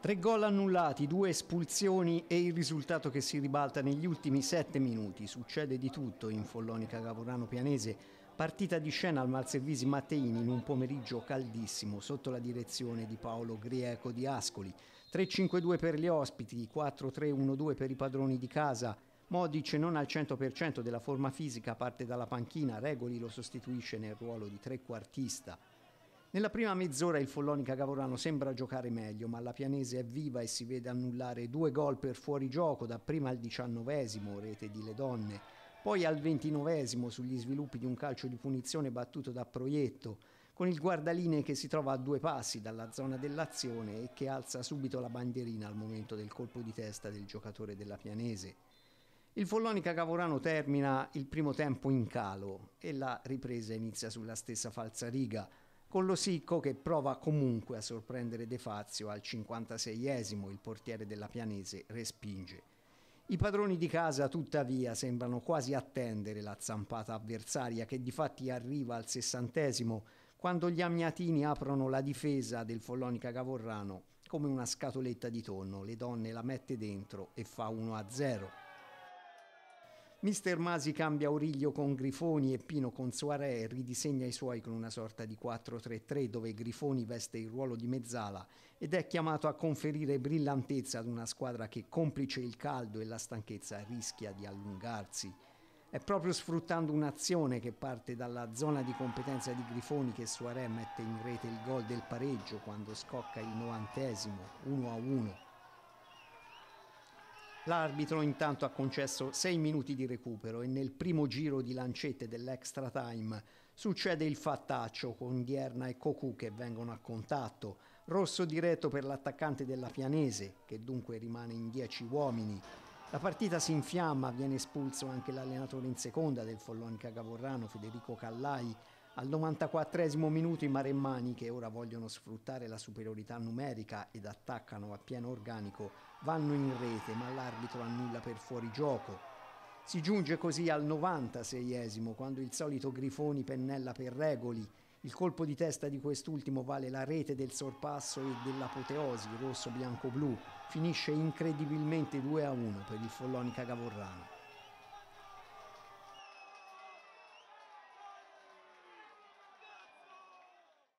Tre gol annullati, due espulsioni e il risultato che si ribalta negli ultimi sette minuti. Succede di tutto in Follonica Lavorano Pianese. Partita di scena al Malservisi Matteini in un pomeriggio caldissimo sotto la direzione di Paolo Grieco di Ascoli. 3-5-2 per gli ospiti, 4-3-1-2 per i padroni di casa. Modic non al 100% della forma fisica parte dalla panchina, Regoli lo sostituisce nel ruolo di trequartista. Nella prima mezz'ora il Follonica Gavorano sembra giocare meglio, ma la Pianese è viva e si vede annullare due gol per fuorigioco, dapprima al diciannovesimo, rete di Le Donne, poi al ventinovesimo sugli sviluppi di un calcio di punizione battuto da Proietto, con il guardaline che si trova a due passi dalla zona dell'azione e che alza subito la bandierina al momento del colpo di testa del giocatore della Pianese. Il Follonica Gavorano termina il primo tempo in calo e la ripresa inizia sulla stessa falsa riga con lo Sicco che prova comunque a sorprendere De Fazio al 56esimo, il portiere della Pianese respinge. I padroni di casa tuttavia sembrano quasi attendere la zampata avversaria che di fatti arriva al sessantesimo quando gli amiatini aprono la difesa del Follonica Gavorrano come una scatoletta di tonno, le donne la mette dentro e fa 1-0. Mister Masi cambia Auriglio con Grifoni e Pino con Soare e ridisegna i suoi con una sorta di 4-3-3 dove Grifoni veste il ruolo di mezzala ed è chiamato a conferire brillantezza ad una squadra che complice il caldo e la stanchezza rischia di allungarsi. È proprio sfruttando un'azione che parte dalla zona di competenza di Grifoni che Soare mette in rete il gol del pareggio quando scocca il novantesimo 1-1. L'arbitro intanto ha concesso 6 minuti di recupero e nel primo giro di lancette dell'extra time succede il fattaccio con Dierna e Cocu che vengono a contatto, rosso diretto per l'attaccante della Pianese che dunque rimane in 10 uomini. La partita si infiamma, viene espulso anche l'allenatore in seconda del Follonica Gavorrano, Federico Callai al 94 minuto i maremmani, che ora vogliono sfruttare la superiorità numerica ed attaccano a pieno organico, vanno in rete, ma l'arbitro annulla per fuorigioco. Si giunge così al 96esimo, quando il solito Grifoni pennella per Regoli. Il colpo di testa di quest'ultimo vale la rete del sorpasso e dell'apoteosi rosso-bianco-blu. Finisce incredibilmente 2-1 per il Follonica Gavorrano.